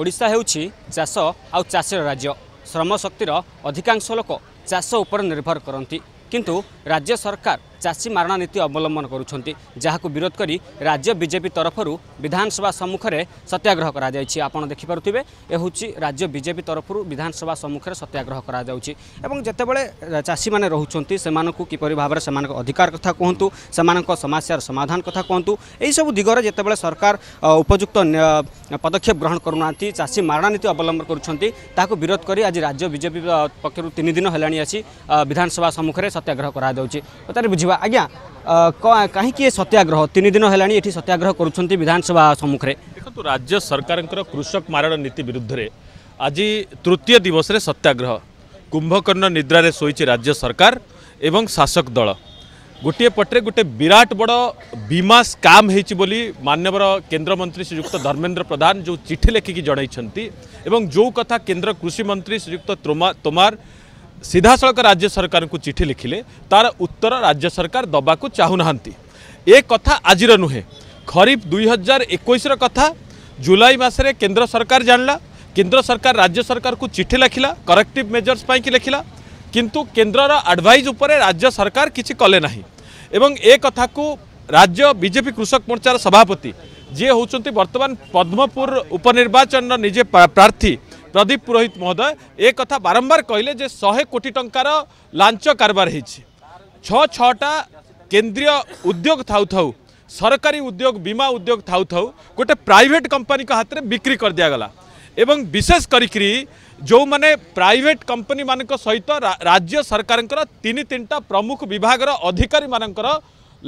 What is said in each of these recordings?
ଓଡ଼ିଶା ହେଉଛି ଚାଷ ଆଉ ଚାଷୀର ରାଜ୍ୟ ଶ୍ରମଶକ୍ତିର ଅଧିକାଂଶ ଲୋକ ଚାଷ ଉପରେ ନିର୍ଭର କରନ୍ତି କିନ୍ତୁ राज्य सरकार चासी मारणानीति अवलम्बन गरुक विरोध कि राज्य बीजेपी तरफु विधानसभा सम्मुखे सत्याग्रह राज्य बीजेपी तरफु विधानसभा सम्मुखेर सत्याग्रह गरा जेबे चासी मुहुन्छ किपरि भावर अधिकार कथा कुहुस समस्यार समाधान कथा कुहु यही सबु दिग सरकार उपयुक्त पदक्षेप ग्रहण गर्ुना चासी मारणाीति अवलम्बन गर्ुन ताक विरोधक आज राज्य बीजेपी विजेपि पक्ष इनदिन होलास विधानमुखे सत्याग्रह गरा କୁହାଯାଉଛି ତାହେଲେ ବୁଝିବା ଆଜ୍ଞା କାହିଁକି ଏ ସତ୍ୟାଗ୍ରହ ତିନି ଦିନ ହେଲାଣି ଏଠି ସତ୍ୟାଗ୍ରହ କରୁଛନ୍ତି ବିଧାନସଭା ସମ୍ମୁଖରେ ଦେଖନ୍ତୁ ରାଜ୍ୟ ସରକାରଙ୍କର କୃଷକ ମାରଣ ନୀତି ବିରୁଦ୍ଧରେ ଆଜି ତୃତୀୟ ଦିବସରେ ସତ୍ୟାଗ୍ରହ କୁମ୍ଭକର୍ଣ୍ଣ ନିଦ୍ରାରେ ଶୋଇଛି ରାଜ୍ୟ ସରକାର ଏବଂ ଶାସକ ଦଳ ଗୋଟିଏ ପଟରେ ଗୋଟେ ବିରାଟ ବଡ଼ ବୀମା ସ୍କାମ୍ ହେଇଛି ବୋଲି ମାନ୍ୟବର କେନ୍ଦ୍ରମନ୍ତ୍ରୀ ଶ୍ରୀଯୁକ୍ତ ଧର୍ମେନ୍ଦ୍ର ପ୍ରଧାନ ଯେଉଁ ଚିଠି ଲେଖିକି ଜଣାଇଛନ୍ତି ଏବଂ ଯେଉଁ କଥା କେନ୍ଦ୍ର କୃଷିମନ୍ତ୍ରୀ ଶ୍ରୀଯୁକ୍ତ ତୋମାର ସିଧାସଳଖ ରାଜ୍ୟ ସରକାରଙ୍କୁ ଚିଠି ଲେଖିଲେ ତାର ଉତ୍ତର ରାଜ୍ୟ ସରକାର ଦେବାକୁ ଚାହୁଁନାହାନ୍ତି ଏ କଥା ଆଜିର ନୁହେଁ ଖରିଫ ଦୁଇ ହଜାର ଏକୋଇଶର କଥା ଜୁଲାଇ ମାସରେ କେନ୍ଦ୍ର ସରକାର ଜାଣିଲା କେନ୍ଦ୍ର ସରକାର ରାଜ୍ୟ ସରକାରକୁ ଚିଠି ଲେଖିଲା କରେକ୍ଟିଭ୍ ମେଜର୍ସ ପାଇଁକି ଲେଖିଲା କିନ୍ତୁ କେନ୍ଦ୍ରର ଆଡ଼ଭାଇଜ୍ ଉପରେ ରାଜ୍ୟ ସରକାର କିଛି କଲେ ନାହିଁ ଏବଂ ଏ କଥାକୁ ରାଜ୍ୟ ବିଜେପି କୃଷକ ମୋର୍ଚ୍ଚାର ସଭାପତି ଯିଏ ହେଉଛନ୍ତି ବର୍ତ୍ତମାନ ପଦ୍ମପୁର ଉପନିର୍ବାଚନର ନିଜେ ପ୍ରାର୍ଥୀ ପ୍ରଦୀପ ପୁରୋହିତ ମହୋଦୟ ଏ କଥା ବାରମ୍ବାର କହିଲେ ଯେ ଶହେ କୋଟି ଟଙ୍କାର ଲାଞ୍ଚ କାରବାର ହେଇଛି ଛଅ ଛଅଟା କେନ୍ଦ୍ରୀୟ ଉଦ୍ୟୋଗ ଥାଉ ଥାଉ ସରକାରୀ ଉଦ୍ୟୋଗ ବୀମା ଉଦ୍ୟୋଗ ଥାଉ ଥାଉ ଗୋଟେ ପ୍ରାଇଭେଟ୍ କମ୍ପାନୀଙ୍କ ହାତରେ ବିକ୍ରି କରିଦିଆଗଲା ଏବଂ ବିଶେଷ କରିକି ଯେଉଁମାନେ ପ୍ରାଇଭେଟ୍ କମ୍ପାନୀମାନଙ୍କ ସହିତ ରାଜ୍ୟ ସରକାରଙ୍କର ତିନି ତିନିଟା ପ୍ରମୁଖ ବିଭାଗର ଅଧିକାରୀମାନଙ୍କର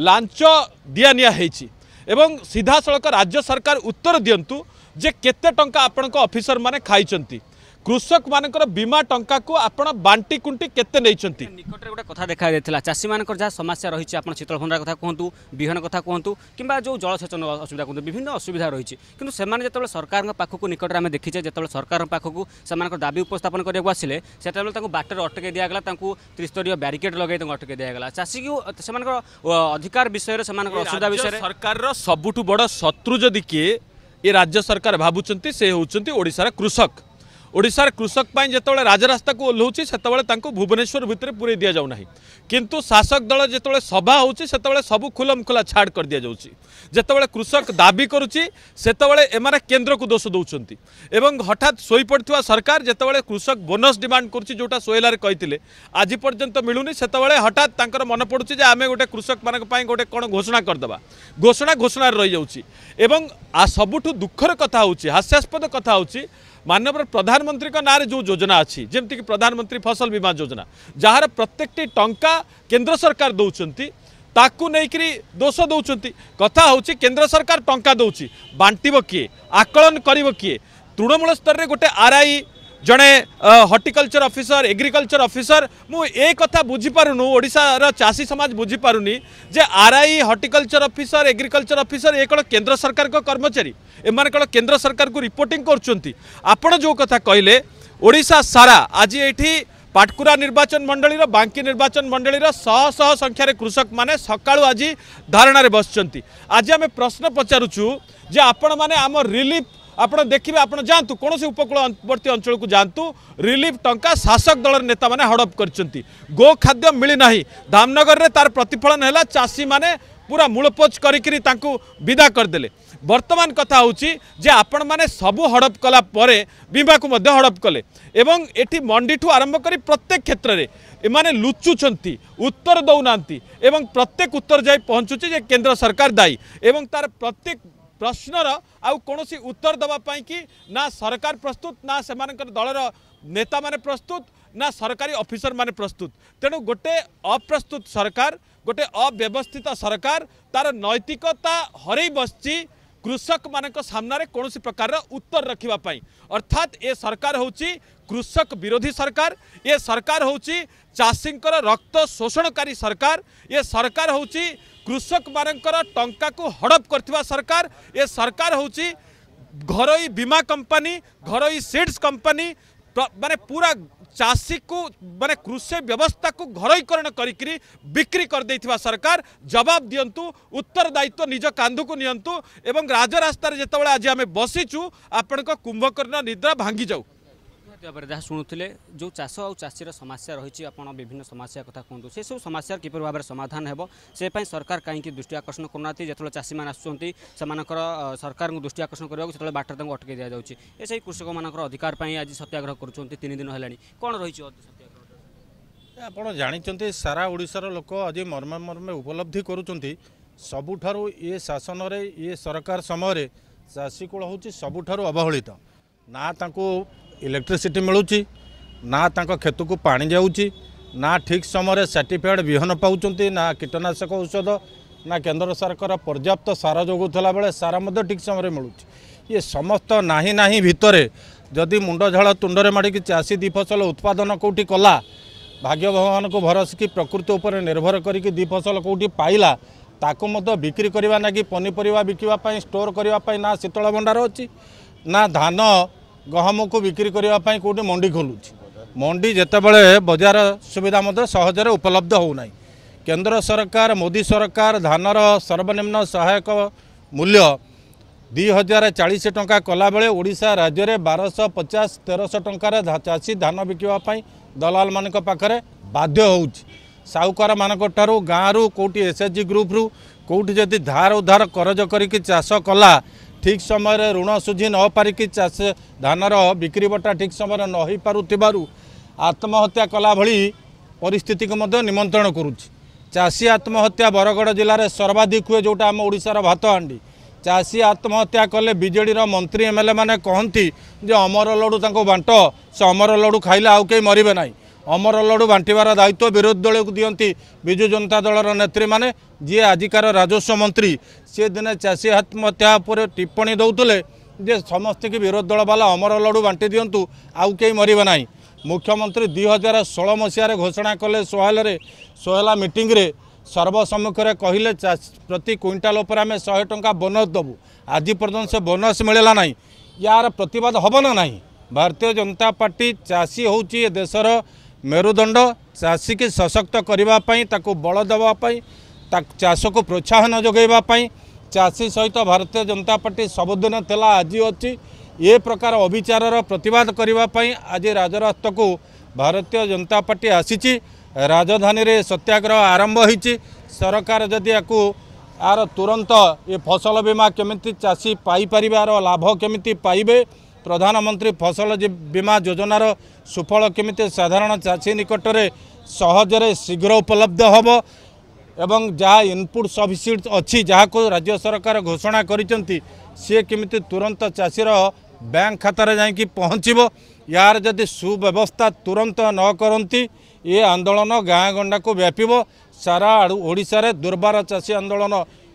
ଲାଞ୍ଚ ଦିଆନିଆ ହେଇଛି ଏବଂ ସିଧାସଳଖ ରାଜ୍ୟ ସରକାର ଉତ୍ତର ଦିଅନ୍ତୁ ଯେ କେତେ ଟଙ୍କା ଆପଣଙ୍କ ଅଫିସରମାନେ ଖାଇଛନ୍ତି କୃଷକମାନଙ୍କର ବୀମା ଟଙ୍କାକୁ ଆପଣ ବାଣ୍ଟି କୁଣ୍ଟି କେତେ ନେଇଛନ୍ତି ନିକଟରେ ଗୋଟେ କଥା ଦେଖାଯାଇଥିଲା ଚାଷୀମାନଙ୍କର ଯାହା ସମସ୍ୟା ରହିଛି ଆପଣ ଶୀତଳ ଭଣ୍ଡାର କଥା କୁହନ୍ତୁ ବିହନ କଥା କୁହନ୍ତୁ କିମ୍ବା ଯେଉଁ ଜଳସେଚନ ଅସୁବିଧା କୁହନ୍ତୁ ବିଭିନ୍ନ ଅସୁବିଧା ରହିଛି କିନ୍ତୁ ସେମାନେ ଯେତେବେଳେ ସରକାରଙ୍କ ପାଖକୁ ନିକଟରେ ଆମେ ଦେଖିଛେ ଯେତେବେଳେ ସରକାରଙ୍କ ପାଖକୁ ସେମାନଙ୍କର ଦାବି ଉପସ୍ଥାପନ କରିବାକୁ ଆସିଲେ ସେତେବେଳେ ତାଙ୍କୁ ବାଟରେ ଅଟକାଇ ଦିଆଗଲା ତାଙ୍କୁ ତ୍ରିସ୍ତରୀୟ ବ୍ୟାରିକେଡ୍ ଲଗାଇ ତାଙ୍କୁ ଅଟକାଇ ଦିଆଗଲା ଚାଷୀକୁ ସେମାନଙ୍କର ଅଧିକାର ବିଷୟରେ ସେମାନଙ୍କର ଅସୁବିଧା ବିଷୟରେ ସରକାରର ସବୁଠୁ ବଡ଼ ଶତ୍ରୁ ଯଦି କିଏ ये राज्य सरकार ओडार कृषक ওড়িশার কৃষক পাই যেতবে রাজরাস্তাকে ওহ্লাউছি সেতবে তাঁর ভুবনেশ্বর ভিতরে পুরাই দিয়া যাও না কিন্তু শাসক দল যেতবে সভা হচ্ছে সেতবে সবু খুলম খোলা ছাড় করে দিয়া যাচ্ছে যেতবে কৃষক দাবি করুচি সেতবে এমানে কেন্দ্রক দোষ দৌঁচ এবং হঠাৎ শোপড়া সরকার যেতবে কৃষক বোনস ডিমান্ড করছি যেটা সোহেলার কে আজ পর্যন্ত মিলুনি সেতবে হঠাৎ তাঁর মনে পড়ুছে যে আমি গোটে কৃষক মানুষ গোটে কোণ ঘোষণা କରିଦେବା ଘୋଷଣା ଘୋଷଣାରେ ରହିଯାଉଛି ଏବଂ ସବୁଠୁ ଦୁଃଖର କଥା ହେଉଛି ହାସ୍ୟାସ୍ପଦ କଥା ହେଉଛି ମାନ୍ୟବର ପ୍ରଧାନମନ୍ତ୍ରୀଙ୍କ ନାଁରେ ଯେଉଁ ଯୋଜନା ଅଛି ଯେମିତିକି ପ୍ରଧାନମନ୍ତ୍ରୀ ଫସଲ ବୀମା ଯୋଜନା ଯାହାର ପ୍ରତ୍ୟେକଟି ଟଙ୍କା କେନ୍ଦ୍ର ସରକାର ଦେଉଛନ୍ତି ତାକୁ ନେଇକରି ଦୋଷ ଦେଉଛନ୍ତି କଥା ହେଉଛି କେନ୍ଦ୍ର ସରକାର ଟଙ୍କା ଦେଉଛି ବାଣ୍ଟିବ କିଏ ଆକଳନ କରିବ କିଏ ତୃଣମୂଳ ସ୍ତରରେ ଗୋଟେ ଆର୍ଆଇ ଜଣେ ହର୍ଟିକଲଚର ଅଫିସର ଏଗ୍ରିକଲଚର ଅଫିସର ମୁଁ ଏ କଥା ବୁଝିପାରୁନୁ ଓଡ଼ିଶାର ଚାଷୀ ସମାଜ ବୁଝିପାରୁନି ଯେ RI horticulture officer agriculture officer ଏ କ'ଣ କେନ୍ଦ୍ର ସରକାରଙ୍କ କର୍ମଚାରୀ ଏମାନେ କ'ଣ କେନ୍ଦ୍ର ସରକାରକୁ ରିପୋର୍ଟିଂ କରୁଛନ୍ତି ଆପଣ ଯେଉଁ କଥା କହିଲେ ଓଡ଼ିଶା ସାରା ଆଜି ଏଠି ପାଟକୁରା ନିର୍ବାଚନ ମଣ୍ଡଳୀର ବାଙ୍କି ନିର୍ବାଚନ ମଣ୍ଡଳୀର ଶହ ଶହ ସଂଖ୍ୟାରେ କୃଷକମାନେ ସକାଳୁ ଆଜି ଧାରଣାରେ ବସିଛନ୍ତି ଆଜି ଆମେ ପ୍ରଶ୍ନ ପଚାରୁଛୁ ଯେ ଆପଣମାନେ ଆମ ରିଲିଫ୍ আপনার দেখবে আপনার যাতে কোণী উপকূলবর্তী অঞ্চলক যাতে রিলিফ টঙ্কা শাসক দলর নেতা মানে হড়প করছেন গো খাদ্য মিলি না ধামনগরের তার প্রতিফলন হল চাষী মানে পুরা মূলপোচ করি তাঁকু বিদা করেদেলে বর্তমান কথা হচ্ছে যে আপন মানে সবু হড়প কলা পরে বিমাকু মধ্যে হড়প কলে এবং এটি মন্ডিঠু আরম্ভ করে প্রত্যেক ক্ষেত্রে এমানে লুচুচ্ছন্তি উত্তর দৌনাহান্তি এবং প্রত্যেক উত্তর যাই পৌঁছুছে যে কেন্দ্র সরকার দায়ী এবং তার প্রত্যেক ପ୍ରଶ୍ନର ଆଉ କୌଣସି ଉତ୍ତର ଦେବା ପାଇଁକି ନା ସରକାର ପ୍ରସ୍ତୁତ ନା ସେମାନଙ୍କର ଦଳର ନେତାମାନେ ପ୍ରସ୍ତୁତ ନା ସରକାରୀ ଅଫିସରମାନେ ପ୍ରସ୍ତୁତ ତେଣୁ ଗୋଟେ ଅପ୍ରସ୍ତୁତ ସରକାର ଗୋଟେ ଅବ୍ୟବସ୍ଥିତ ସରକାର ତାର ନୈତିକତା ହରେଇ ବସିଛି କୃଷକମାନଙ୍କ ସାମ୍ନାରେ କୌଣସି ପ୍ରକାରର ଉତ୍ତର ରଖିବା ପାଇଁ ଅର୍ଥାତ୍ ଏ ସରକାର ହେଉଛି কৃষক বিরোধী সরকার এ সরকার হচ্ছে চাষীঙ্কর রক্ত শোষণকারী সরকার এ সরকার হচ্ছে कृषक मानकर टा को हड़प कर सरकार ये सरकार हूँ घर बीमा कंपनी घर सीड्स कंपनी मान पूरा चाषी को माने कृषि व्यवस्था को घरकरण करी कर सरकार जवाब दियंतु उत्तरदायित्व दायित्व निज कांधु को नियंतु एवं राजरास्तार आज आम बसीचु आपण कुंभकर्ण निद्रा भांगी जाऊ ଭାବରେ ଯାହା ଶୁଣୁଥିଲେ ଯେଉଁ ଚାଷ ଆଉ ଚାଷୀର ସମସ୍ୟା ରହିଛି ଆପଣ ବିଭିନ୍ନ ସମସ୍ୟା କଥା କୁହନ୍ତୁ ସେସବୁ ସମସ୍ୟାର କିପରି ଭାବରେ ସମାଧାନ ହେବ ସେ ପାଇଁ ସରକାର କାହିଁକି ଦୃଷ୍ଟି ଆକର୍ଷଣ କରୁନାହାନ୍ତି ଯେତେବେଳେ ଚାଷୀମାନେ ଆସୁଛନ୍ତି ସେମାନଙ୍କର ସରକାରଙ୍କୁ ଦୃଷ୍ଟି ଆକର୍ଷଣ କରିବାକୁ ସେତେବେଳେ ବାଟରେ ତାଙ୍କୁ ଅଟକାଇ ଦିଆଯାଉଛି ଏ ସେହି କୃଷକମାନଙ୍କର ଅଧିକାର ପାଇଁ ଆଜି ସତ୍ୟାଗ୍ରହ କରୁଛନ୍ତି ତିନି ଦିନ ହେଲାଣି କ'ଣ ରହିଛି ସତ୍ୟାଗ୍ରହ ଆପଣ ଜାଣିଛନ୍ତି ସାରା ଓଡ଼ିଶାର ଲୋକ ଆଜି ମର୍ମେ ମର୍ମେ ଉପଲବ୍ଧି କରୁଛନ୍ତି ସବୁଠାରୁ ଇଏ ଶାସନରେ ଇଏ ସରକାର ସମୟରେ ଚାଷୀକୂଳ ହେଉଛି ସବୁଠାରୁ ଅବହେଳିତ ନା ତାଙ୍କୁ ଇଲେକ୍ଟ୍ରିସିଟି ମିଳୁଛି ନା ତାଙ୍କ କ୍ଷେତକୁ ପାଣି ଯାଉଛି ନା ଠିକ୍ ସମୟରେ ସାର୍ଟିଫାଏଡ଼୍ ବିହନ ପାଉଛନ୍ତି ନା କୀଟନାଶକ ଔଷଧ ନା କେନ୍ଦ୍ର ସରକାର ପର୍ଯ୍ୟାପ୍ତ ସାର ଯୋଗାଉଥିଲା ବେଳେ ସାର ମଧ୍ୟ ଠିକ୍ ସମୟରେ ମିଳୁଛି ଇଏ ସମସ୍ତ ନାହିଁ ନାହିଁ ଭିତରେ ଯଦି ମୁଣ୍ଡ ଝାଳ ତୁଣ୍ଡରେ ମାଡ଼ିକି ଚାଷୀ ଦୁଇ ଫସଲ ଉତ୍ପାଦନ କେଉଁଠି କଲା ଭାଗ୍ୟ ଭଗବାନଙ୍କୁ ଭରସିକି ପ୍ରକୃତି ଉପରେ ନିର୍ଭର କରିକି ଦୁଇ ଫସଲ କେଉଁଠି ପାଇଲା ତାକୁ ମଧ୍ୟ ବିକ୍ରି କରିବା ନାଗି ପନିପରିବା ବିକିବା ପାଇଁ ଷ୍ଟୋର୍ କରିବା ପାଇଁ ନା ଶୀତଳ ଭଣ୍ଡାର ଅଛି ନା ଧାନ ଗହମକୁ ବିକ୍ରି କରିବା ପାଇଁ କେଉଁଠି ମଣ୍ଡି ଖୋଲୁଛି ମଣ୍ଡି ଯେତେବେଳେ ବଜାର ସୁବିଧା ମଧ୍ୟ ସହଜରେ ଉପଲବ୍ଧ ହେଉନାହିଁ କେନ୍ଦ୍ର ସରକାର ମୋଦି ସରକାର ଧାନର ସର୍ବନିମ୍ନ ସହାୟକ ମୂଲ୍ୟ ଦୁଇ ହଜାର ଚାଳିଶ ଟଙ୍କା କଲାବେଳେ ଓଡ଼ିଶା ରାଜ୍ୟରେ ବାରଶହ ପଚାଶ ତେରଶହ ଟଙ୍କାରେ ଚାଷୀ ଧାନ ବିକିବା ପାଇଁ ଦଲାଲମାନଙ୍କ ପାଖରେ ବାଧ୍ୟ ହେଉଛି ସାହୁକାରମାନଙ୍କ ଠାରୁ ଗାଁରୁ କେଉଁଠି ଏସ୍ ଏଚ୍ ଜି ଗ୍ରୁପ୍ରୁ କେଉଁଠି ଯଦି ଧାର ଉଦ୍ଧାର କରଜ କରିକି ଚାଷ କଲା ଠିକ୍ ସମୟରେ ଋଣ ଶୁଝି ନ ପାରିକି ଚାଷ ଧାନର ବିକ୍ରି ବଟା ଠିକ୍ ସମୟରେ ନ ହୋଇପାରୁଥିବାରୁ ଆତ୍ମହତ୍ୟା କଲା ଭଳି ପରିସ୍ଥିତିକୁ ମଧ୍ୟ ନିମନ୍ତ୍ରଣ କରୁଛି ଚାଷୀ ଆତ୍ମହତ୍ୟା ବରଗଡ଼ ଜିଲ୍ଲାରେ ସର୍ବାଧିକ ହୁଏ ଯେଉଁଟା ଆମ ଓଡ଼ିଶାର ଭାତହାଣ୍ଡି ଚାଷୀ ଆତ୍ମହତ୍ୟା କଲେ ବିଜେଡ଼ିର ମନ୍ତ୍ରୀ ଏମ୍ ମାନେ କହନ୍ତି ଯେ ଅମର ଲଡ଼ୁ ତାଙ୍କୁ ବାଣ୍ଟ ସେ ଅମର ଲଡ଼ୁ ଖାଇଲେ ଆଉ କେହି ମରିବେ ନାହିଁ ଅମର ଲଡ଼ୁ ବାଣ୍ଟିବାର ଦାୟିତ୍ୱ ବିରୋଧୀ ଦଳକୁ ଦିଅନ୍ତି ବିଜୁ ଜନତା ଦଳର ନେତ୍ରୀମାନେ ଯିଏ ଆଜିକାର ରାଜସ୍ୱ ମନ୍ତ୍ରୀ ସିଏ ଦିନେ ଚାଷୀ ଆତ୍ମହତ୍ୟା ଉପରେ ଟିପ୍ପଣୀ ଦେଉଥିଲେ ଯେ ସମସ୍ତଙ୍କୁ ବିରୋଧୀ ଦଳ ବାଲା ଅମର ଲଡ଼ୁ ବାଣ୍ଟି ଦିଅନ୍ତୁ ଆଉ କେହି ମରିବ ନାହିଁ ମୁଖ୍ୟମନ୍ତ୍ରୀ ଦୁଇ ହଜାର ଷୋହଳ ମସିହାରେ ଘୋଷଣା କଲେ ସୋହେଲରେ ସୋହେଲା ମିଟିଂରେ ସର୍ବସମ୍ମୁଖରେ କହିଲେ ପ୍ରତି କ୍ୱିଣ୍ଟାଲ ଉପରେ ଆମେ ଶହେ ଟଙ୍କା ବୋନସ ଦେବୁ ଆଜି ପର୍ଯ୍ୟନ୍ତ ସେ ବୋନସ ମିଳିଲା ନାହିଁ ଏହାର ପ୍ରତିବାଦ ହେବ ନା ନାହିଁ ଭାରତୀୟ ଜନତା ପାର୍ଟି ଚାଷୀ ହେଉଛି ଏ ଦେଶର ମେରୁଦଣ୍ଡ ଚାଷୀକି ସଶକ୍ତ କରିବା ପାଇଁ ତାକୁ ବଳ ଦେବା ପାଇଁ ତା ଚାଷକୁ ପ୍ରୋତ୍ସାହନ ଯୋଗାଇବା ପାଇଁ ଚାଷୀ ସହିତ ଭାରତୀୟ ଜନତା ପାର୍ଟି ସବୁଦିନ ଥିଲା ଆଜି ଅଛି ଏ ପ୍ରକାର ଅବିଚାରର ପ୍ରତିବାଦ କରିବା ପାଇଁ ଆଜି ରାଜରାସ୍ତକୁ ଭାରତୀୟ ଜନତା ପାର୍ଟି ଆସିଛି ରାଜଧାନୀରେ ସତ୍ୟାଗ୍ରହ ଆରମ୍ଭ ହୋଇଛି ସରକାର ଯଦି ଆକୁ ଆର ତୁରନ୍ତ ଏ ଫସଲ ବୀମା କେମିତି ଚାଷୀ ପାଇପାରିବାର ଲାଭ କେମିତି ପାଇବେ ପ୍ରଧାନମନ୍ତ୍ରୀ ଫସଲ ବୀମା ଯୋଜନାର ସୁଫଳ କେମିତି ସାଧାରଣ ଚାଷୀ ନିକଟରେ ସହଜରେ ଶୀଘ୍ର ଉପଲବ୍ଧ ହେବ ଏବଂ ଯାହା ଇନପୁଟ ସବସିଡ଼ ଅଛି ଯାହାକୁ ରାଜ୍ୟ ସରକାର ଘୋଷଣା କରିଛନ୍ତି ସିଏ କେମିତି ତୁରନ୍ତ ଚାଷୀର ବ୍ୟାଙ୍କ ଖାତାରେ ଯାଇକି ପହଞ୍ଚିବ ୟାର ଯଦି ସୁବ୍ୟବସ୍ଥା ତୁରନ୍ତ ନ କରନ୍ତି ଏ ଆନ୍ଦୋଳନ ଗାଁ ଗଣ୍ଡାକୁ ବ୍ୟାପିବ ସାରା ଆଡ଼ୁ ଓଡ଼ିଶାରେ ଦୁର୍ବାର ଚାଷୀ ଆନ୍ଦୋଳନ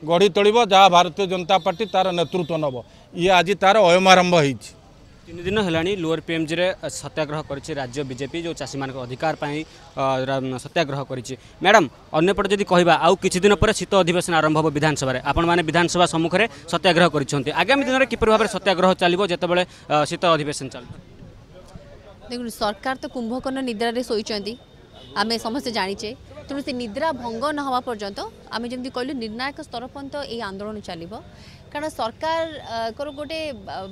ଗଢ଼ି ତୋଳିବ ଯାହା ଭାରତୀୟ ଜନତା ପାର୍ଟି ତାର ନେତୃତ୍ୱ ନେବ ଇଏ ଆଜି ତାର ଅୟମାରମ୍ଭ ହେଇଛି ତିନି ଦିନ ହେଲାଣି ଲୋଅର ପିଏମ୍ଜିରେ ସତ୍ୟାଗ୍ରହ କରିଛି ରାଜ୍ୟ ବିଜେପି ଯେଉଁ ଚାଷୀମାନଙ୍କ ଅଧିକାର ପାଇଁ ସତ୍ୟାଗ୍ରହ କରିଛି ମ୍ୟାଡ଼ାମ୍ ଅନ୍ୟପଟେ ଯଦି କହିବା ଆଉ କିଛି ଦିନ ପରେ ଶୀତ ଅଧିବେଶନ ଆରମ୍ଭ ହେବ ବିଧାନସଭାରେ ଆପଣମାନେ ବିଧାନସଭା ସମ୍ମୁଖରେ ସତ୍ୟାଗ୍ରହ କରିଛନ୍ତି ଆଗାମୀ ଦିନରେ କିପରି ଭାବରେ ସତ୍ୟାଗ୍ରହ ଚାଲିବ ଯେତେବେଳେ ଶୀତ ଅଧିବେଶନ ଚାଲିବ ଦେଖନ୍ତୁ ସରକାର ତ କୁମ୍ଭକର୍ଣ୍ଣ ନିଦ୍ରାରେ ଶୋଇଛନ୍ତି ଆମେ ସମସ୍ତେ ଜାଣିଛେ ତେଣୁ ସେ ନିଦ୍ରା ଭଙ୍ଗ ନ ହେବା ପର୍ଯ୍ୟନ୍ତ ଆମେ ଯେମିତି କହିଲୁ ନିର୍ଣ୍ଣାୟକ ସ୍ତର ପର୍ଯ୍ୟନ୍ତ ଏହି ଆନ୍ଦୋଳନ ଚାଲିବ କାରଣ ସରକାରଙ୍କର ଗୋଟେ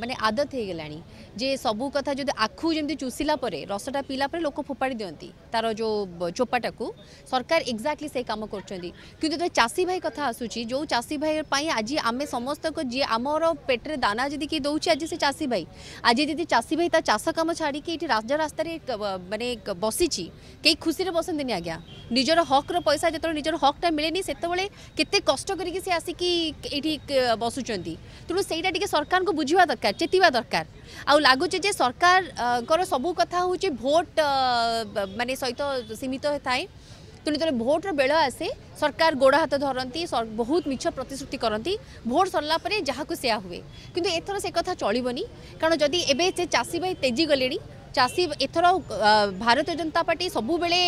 ମାନେ ଆଦତ ହେଇଗଲାଣି ଯେ ସବୁ କଥା ଯଦି ଆଖୁ ଯେମିତି ଚୁଷିଲା ପରେ ରସଟା ପିଇଲା ପରେ ଲୋକ ଫୋପାଡ଼ି ଦିଅନ୍ତି ତାର ଯେଉଁ ଚୋପାଟାକୁ ସରକାର ଏକ୍ଜାକ୍ଟଲି ସେଇ କାମ କରୁଛନ୍ତି କିନ୍ତୁ ଯେତେବେଳେ ଚାଷୀ ଭାଇ କଥା ଆସୁଛି ଯେଉଁ ଚାଷୀ ଭାଇ ପାଇଁ ଆଜି ଆମେ ସମସ୍ତଙ୍କ ଯିଏ ଆମର ପେଟରେ ଦାନା ଯଦି କିଏ ଦେଉଛି ଆଜି ସେ ଚାଷୀ ଭାଇ ଆଜି ଯଦି ଚାଷୀ ଭାଇ ତା ଚାଷ କାମ ଛାଡ଼ିକି ଏଠି ରାଜା ରାସ୍ତାରେ ମାନେ ବସିଛି କେହି ଖୁସିରେ ବସନ୍ତିନି ଆଜ୍ଞା ନିଜର ହକ୍ର ପଇସା ଯେତେବେଳେ ନିଜର ହକ୍ଟା ମିଳେନି ସେତେବେଳେ କେତେ କଷ୍ଟ କରିକି ସେ ଆସିକି ଏଠି ବସୁଛନ୍ତି তেমন সেইটা টিকি সরকার বুঝবা দরকার চেতবা দরকার আগুছে যে সরকার সবু কথা হচ্ছে ভোট মানে সহিত সীমিত থাকে তেমনি যেত ভোটর বেল আসে সরকার গোড় হাত ধরতে বহুত মিছ প্রতিশ্রুতি করতে ভোট সরলা পরে যা সেয়া হুয়ে কিন্তু এথর সে কথা চলবনি কারণ যদি এবে সে চাষী ভাই তেজি গলে ଚାଷୀ ଏଥର ଭାରତୀୟ ଜନତା ପାର୍ଟି ସବୁବେଳେ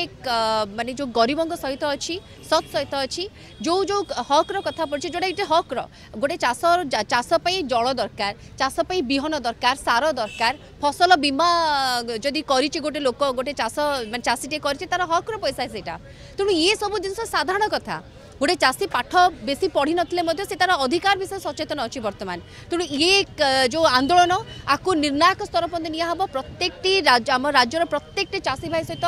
ମାନେ ଯେଉଁ ଗରିବଙ୍କ ସହିତ ଅଛି ସତ୍ ସହିତ ଅଛି ଯେଉଁ ଯେଉଁ ହକ୍ର କଥା ପଡ଼ୁଛି ଯେଉଁଟା ଏଇଟା ହକ୍ର ଗୋଟେ ଚାଷ ଚାଷ ପାଇଁ ଜଳ ଦରକାର ଚାଷ ପାଇଁ ବିହନ ଦରକାର ସାର ଦରକାର ଫସଲ ବୀମା ଯଦି କରିଛି ଗୋଟେ ଲୋକ ଗୋଟେ ଚାଷ ମାନେ ଚାଷୀଟିଏ କରିଛି ତାର ହକ୍ର ପଇସା ସେଇଟା ତେଣୁ ଇଏ ସବୁ ଜିନିଷ ସାଧାରଣ କଥା গোটে চাষী পাঠ বেশি পড়ি নলে সে তার অধিকার বিষয়ে সচেতন অছি বর্তমান তেমন ইয়ে যে আন্দোলন আকু নির্ণায়ক স্তর পর্যন্ত নিয়ে হব প্রত্যেকটি আমার রাজ্যের প্রত্যেকটি চাষী ভাই সহ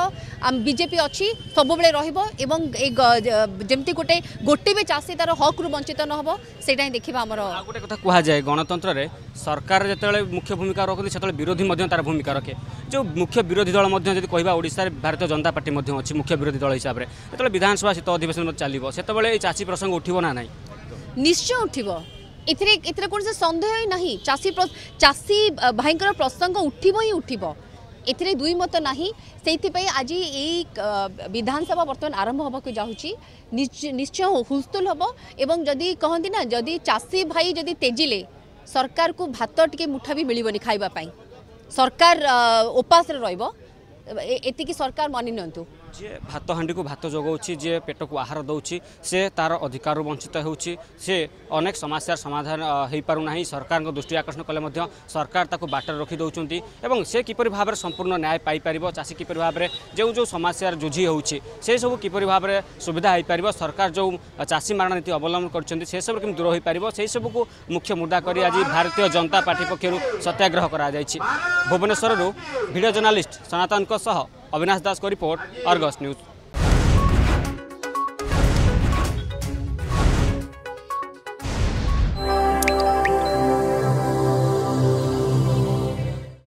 বিজেপি অছি সবুলে রহব এবং এই যেমি গোটে গোটে বি চাষী তার হকরু বঞ্চিত নহব সেটাই ହିଁ আমার গোটে কথা କଥା କୁହାଯାଏ ଗଣତନ୍ତ୍ରରେ সরকার যেতবে মুখ্য ভূমিকা রাখতে সেতবে বিরোধী তার ভূমিকা রখে যে মুখ্য বিরোধী দল যদি কহা ওড়শার ভারতীয় জনতা পার্টি অনেক মুখ্য বিরোধী দল হিসাবে যেতবে বিধানসভা শীত অধিবেশন চালব সেতবে এই চাষী প্রসঙ্গ উঠব না না নিশ্চয় উঠব এতে এতে কৌশি সন্দেহ না চাষী চাষী ভাইঙ্কর প্রসঙ্গ উঠব হি উঠব এতে দুই মত না সেইপাই আজ এই বিধানসভা বর্তমান আরম্ভ হওয়া যাচ্ছি নিশ্চয় হুলস্থুল হব এবং যদি কহতি না যদি চাষী ভাই যদি তেজিলে सरकार कु भात टिक मुठा मिल्यन खाइवाई सरकार उपास्रे सरकार यतिक मानिनु जि भात को भात जोगाउँछ पेट को आहार देउछ से तार अधिकरु वञ्चित हुन्छ अनेक समस्या समाधान सरकार सरकारको दृष्टिआकर्षण कले सरकार बाटर त बाटो रखिदेउन सि किपरि भावर संपूर्ण न्याय किपर कपरि भावर जो जो समस्य जुझिहेसर सुविधा है पारेको सरकार जो चासी मारण नीति अवलम्बन गरिन्छ सबै से सब हुन्छु मुख्य मुद्दा गरि आज भारतीय जनता पार्टी पक्षहरू सत्याग्रह गरि भुवनेश्वरु भिडियो जर्नालीस्ट सनातनको सह अविनाश दास को रिपोर्ट अर्गस न्यूज़